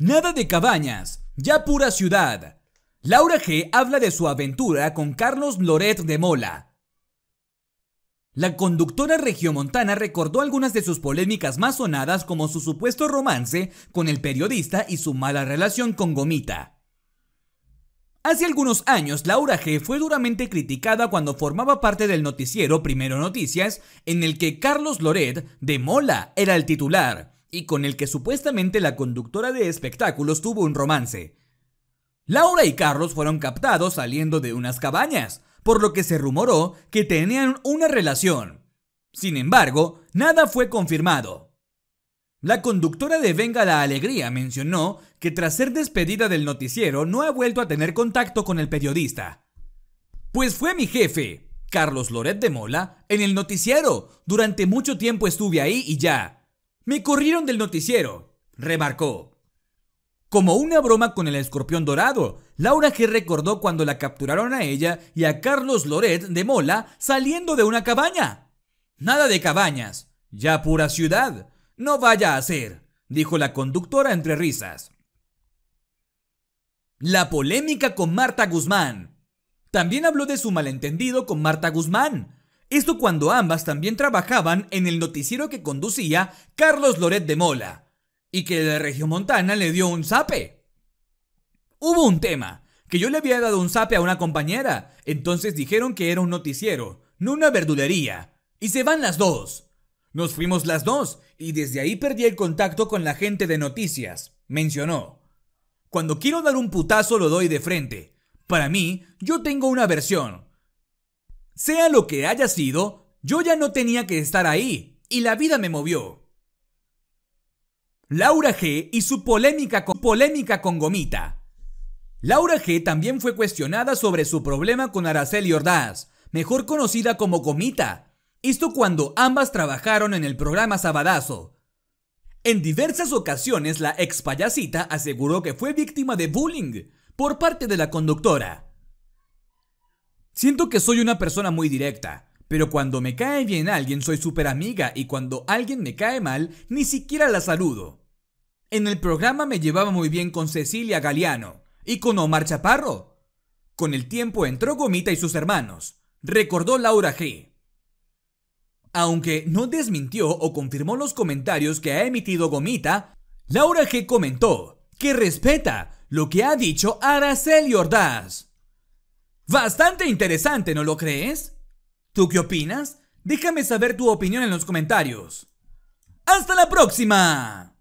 Nada de cabañas, ya pura ciudad. Laura G. habla de su aventura con Carlos Loret de Mola. La conductora regiomontana recordó algunas de sus polémicas más sonadas como su supuesto romance con el periodista y su mala relación con Gomita. Hace algunos años, Laura G. fue duramente criticada cuando formaba parte del noticiero Primero Noticias, en el que Carlos Loret de Mola era el titular y con el que supuestamente la conductora de espectáculos tuvo un romance. Laura y Carlos fueron captados saliendo de unas cabañas, por lo que se rumoró que tenían una relación. Sin embargo, nada fue confirmado. La conductora de Venga la Alegría mencionó que tras ser despedida del noticiero no ha vuelto a tener contacto con el periodista. Pues fue mi jefe, Carlos Loret de Mola, en el noticiero. Durante mucho tiempo estuve ahí y ya. Me corrieron del noticiero, remarcó. Como una broma con el escorpión dorado, Laura G recordó cuando la capturaron a ella y a Carlos Loret de Mola saliendo de una cabaña. Nada de cabañas, ya pura ciudad. No vaya a ser, dijo la conductora entre risas. La polémica con Marta Guzmán. También habló de su malentendido con Marta Guzmán, esto cuando ambas también trabajaban en el noticiero que conducía Carlos Loret de Mola, y que la región montana le dio un zape. Hubo un tema, que yo le había dado un zape a una compañera, entonces dijeron que era un noticiero, no una verdulería, y se van las dos. Nos fuimos las dos, y desde ahí perdí el contacto con la gente de noticias, mencionó. Cuando quiero dar un putazo lo doy de frente. Para mí, yo tengo una versión, sea lo que haya sido, yo ya no tenía que estar ahí, y la vida me movió. Laura G y su polémica con, polémica con Gomita. Laura G también fue cuestionada sobre su problema con Araceli Ordaz, mejor conocida como Gomita, esto cuando ambas trabajaron en el programa Sabadazo. En diversas ocasiones la ex payasita aseguró que fue víctima de bullying por parte de la conductora. Siento que soy una persona muy directa, pero cuando me cae bien alguien soy súper amiga y cuando alguien me cae mal ni siquiera la saludo. En el programa me llevaba muy bien con Cecilia Galeano y con Omar Chaparro. Con el tiempo entró Gomita y sus hermanos, recordó Laura G. Aunque no desmintió o confirmó los comentarios que ha emitido Gomita, Laura G comentó que respeta lo que ha dicho Araceli Ordaz. Bastante interesante, ¿no lo crees? ¿Tú qué opinas? Déjame saber tu opinión en los comentarios. ¡Hasta la próxima!